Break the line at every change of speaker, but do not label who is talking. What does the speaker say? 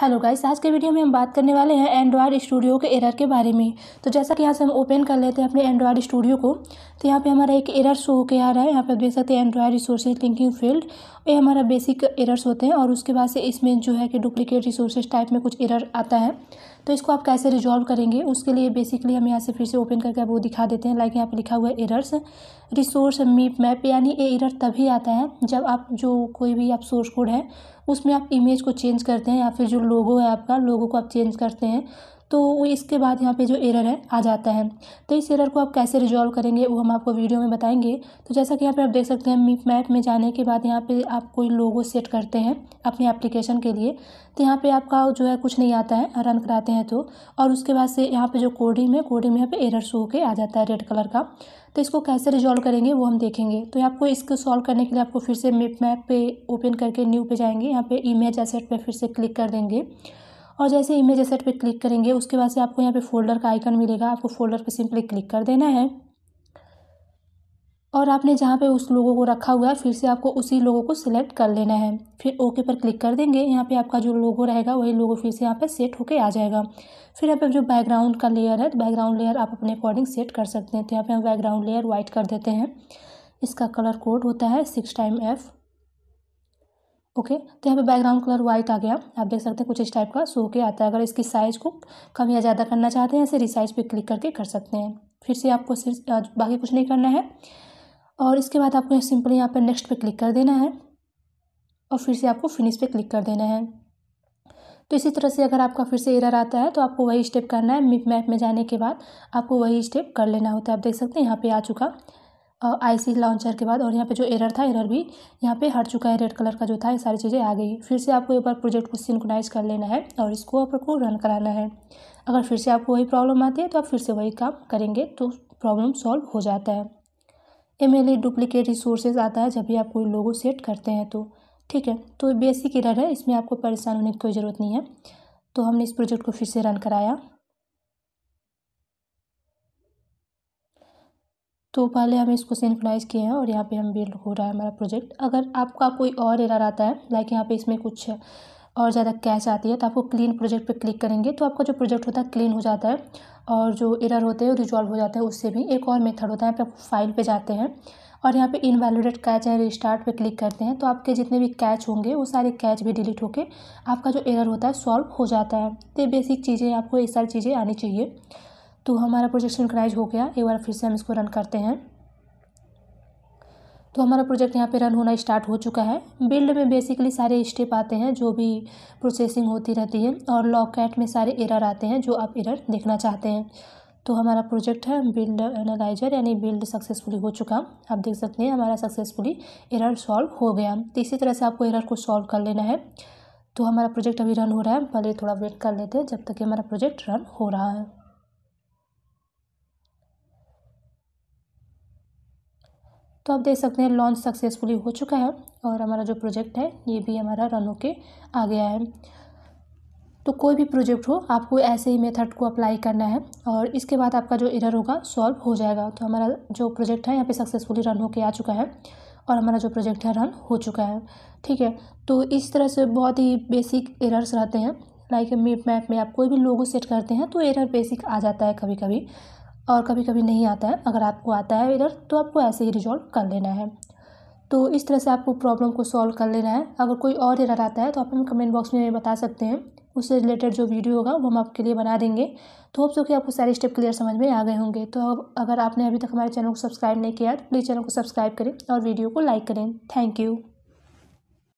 hello guys आज के video में हम बात करने वाले हैं एंड्रॉयड स्टूडियो के एरर के बारे में तो जैसा कि यहाँ से हम ओपन कर लेते हैं अपने एंड्रॉयड स्टूडियो को तो यहाँ पे हमारा एक एरर शो होकर आ रहा है यहाँ पे आप देख सकते हैं एंड्रॉयड रिसोर्सेज लिंकिंग फील्ड ये हमारा बेसिक एरर्स होते हैं और उसके बाद से इसमें जो है कि डुप्लीकेट रिसोर्सेज टाइप में कुछ एरर आता है तो इसको आप कैसे रिजॉल्व करेंगे उसके लिए बेसिकली हम यहाँ से फिर से ओपन करके आपको दिखा देते हैं लाइक यहाँ पर लिखा हुआ है एरर्स रिसोर्स मीप मैप यानी ए एरर तभी आता है जब आप जो कोई भी आप सोर्स कोड है उसमें आप इमेज को चेंज करते हैं या फिर जो लोगो है आपका लोगो को आप चेंज करते हैं तो इसके बाद यहाँ पे जो एरर है आ जाता है तो इस एरर को आप कैसे रिजॉल्व करेंगे वो हम आपको वीडियो में बताएंगे तो जैसा कि यहाँ पे आप देख सकते हैं मीप मैप में जाने के बाद यहाँ पे आप कोई लोगो सेट करते हैं अपने एप्लीकेशन के लिए तो यहाँ पे आपका जो है कुछ नहीं आता है रन कराते हैं तो और उसके बाद से यहाँ पर जो कोडिंग है कोडिंग में यहाँ पर एरर शो होकर आ जाता है रेड कलर का तो इसको कैसे रिजॉल्व करेंगे वो हम देखेंगे तो आपको इसको सॉल्व करने के लिए आपको फिर से मिप मैप पे ओपन करके न्यू पे जाएंगे यहाँ पे इमेज एसेट पे फिर से क्लिक कर देंगे और जैसे इमेज एसेट पर क्लिक करेंगे उसके बाद से आपको यहाँ पे फोल्डर का आइकन मिलेगा आपको फोल्डर पे सिंपली क्लिक कर देना है और आपने जहाँ पे उस लोगों को रखा हुआ है फिर से आपको उसी लोगों को सिलेक्ट कर लेना है फिर ओके पर क्लिक कर देंगे यहाँ पे आपका जो लोगो रहेगा वही लोगो फिर से यहाँ पे सेट होके आ जाएगा फिर यहाँ पे जो बैकग्राउंड का लेयर है तो बैकग्राउंड लेयर आप अपने अकॉर्डिंग सेट कर सकते हैं तो यहाँ पर हम बैकग्राउंड लेयर वाइट कर देते हैं इसका कलर कोड होता है six time F okay okay, तो यहाँ पे बैकग्राउंड कलर वाइट आ गया आप देख सकते हैं कुछ इस टाइप का सो के आता है अगर इसकी साइज़ को कम या ज़्यादा करना चाहते हैं ऐसे रिसाइज पे क्लिक करके कर सकते हैं फिर से आपको सिर्फ बाकी कुछ नहीं करना है और इसके बाद आपको सिंपली यहाँ पर नेक्स्ट पे क्लिक कर देना है और फिर से आपको फिनिश पर क्लिक कर देना है तो इसी तरह से अगर आपका फिर से एरर आता है तो आपको वही स्टेप करना है मिप मैप में जाने के बाद आपको वही स्टेप कर लेना होता है आप देख सकते हैं यहाँ पर आ चुका आईसी लॉन्चर के बाद और यहाँ पे जो एरर था एरर भी यहाँ पे हट चुका है रेड कलर का जो था ये सारी चीज़ें आ गई फिर से आपको एक बार प्रोजेक्ट को सिंक्रोनाइज कर लेना है और इसको आपको रन कराना है अगर फिर से आपको वही प्रॉब्लम आती है तो आप फिर से वही काम करेंगे तो प्रॉब्लम सॉल्व हो जाता है एम एल डुप्लीकेट रिसोर्सेज आता है जब भी आप कोई लोगो सेट करते हैं तो ठीक है तो बेसिक एरर है इसमें आपको परेशान होने की कोई ज़रूरत नहीं है तो हमने इस प्रोजेक्ट को फिर से रन कराया तो पहले हम इसको सिंक्रोनाइज़ किए हैं और यहाँ पे हम बिल्ड हो रहा है हमारा प्रोजेक्ट अगर आपका कोई और एरर आता है लाइक यहाँ पे इसमें कुछ और ज़्यादा कैश आती है तो आपको क्लीन प्रोजेक्ट पे क्लिक करेंगे तो आपका जो प्रोजेक्ट होता है क्लीन हो जाता है और जो एरर होते हैं रिजॉल्व हो जाते हैं उससे भी एक और मेथड होता है यहाँ आप फाइल पर जाते हैं और यहाँ पर इनवैलिडेट कैच है रिस्टार्ट पर क्लिक करते हैं तो आपके जितने भी कैच होंगे वो सारे कैच भी डिलीट होकर आपका जो एरर होता है सॉल्व हो जाता है तो बेसिक चीज़ें आपको ये सारी चीज़ें आनी चाहिए तो हमारा प्रोजेक्ट सिंक्राइज हो गया एक बार फिर से हम इसको रन करते हैं तो हमारा प्रोजेक्ट यहाँ पे रन होना स्टार्ट हो चुका है बिल्ड में बेसिकली सारे स्टेप आते हैं जो भी प्रोसेसिंग होती रहती है और लॉकेट में सारे एरर आते हैं जो आप एरर देखना चाहते हैं तो हमारा प्रोजेक्ट है बिल्ड एनालाइजर यानी बिल्ड सक्सेसफुली हो चुका आप देख सकते हैं हमारा सक्सेसफुली एरर सॉल्व हो गया तो इसी तरह से आपको एरर को सॉल्व कर लेना है तो हमारा प्रोजेक्ट अभी रन हो रहा है पहले थोड़ा वेट कर लेते हैं जब तक कि हमारा प्रोजेक्ट रन हो रहा है तो आप देख सकते हैं लॉन्च सक्सेसफुली हो चुका है और हमारा जो प्रोजेक्ट है ये भी हमारा रन होके आ गया है तो कोई भी प्रोजेक्ट हो आपको ऐसे ही मेथड को अप्लाई करना है और इसके बाद आपका जो एरर होगा सॉल्व हो जाएगा तो हमारा जो प्रोजेक्ट है यहाँ पे सक्सेसफुली रन होके आ चुका है और हमारा जो प्रोजेक्ट है रन हो चुका है ठीक है तो इस तरह से बहुत ही बेसिक एरर्स रहते हैं लाइक मीट मैप में आप कोई भी लोगो सेट करते हैं तो एरर बेसिक आ जाता है कभी कभी और कभी कभी नहीं आता है अगर आपको आता है इधर तो आपको ऐसे ही रिजॉल्व कर लेना है तो इस तरह से आपको प्रॉब्लम को सॉल्व कर लेना है अगर कोई और एरर आता है तो आप हमें कमेंट बॉक्स में बता सकते हैं उससे रिलेटेड जो वीडियो होगा वो हम आपके लिए बना देंगे तो होप्स हो कि आपको सारे स्टेप क्लियर समझ में आ गए होंगे तो अगर आपने अभी तक हमारे चैनल को सब्सक्राइब नहीं किया तो प्लीज़ चैनल को सब्सक्राइब करें और वीडियो को लाइक करें थैंक यू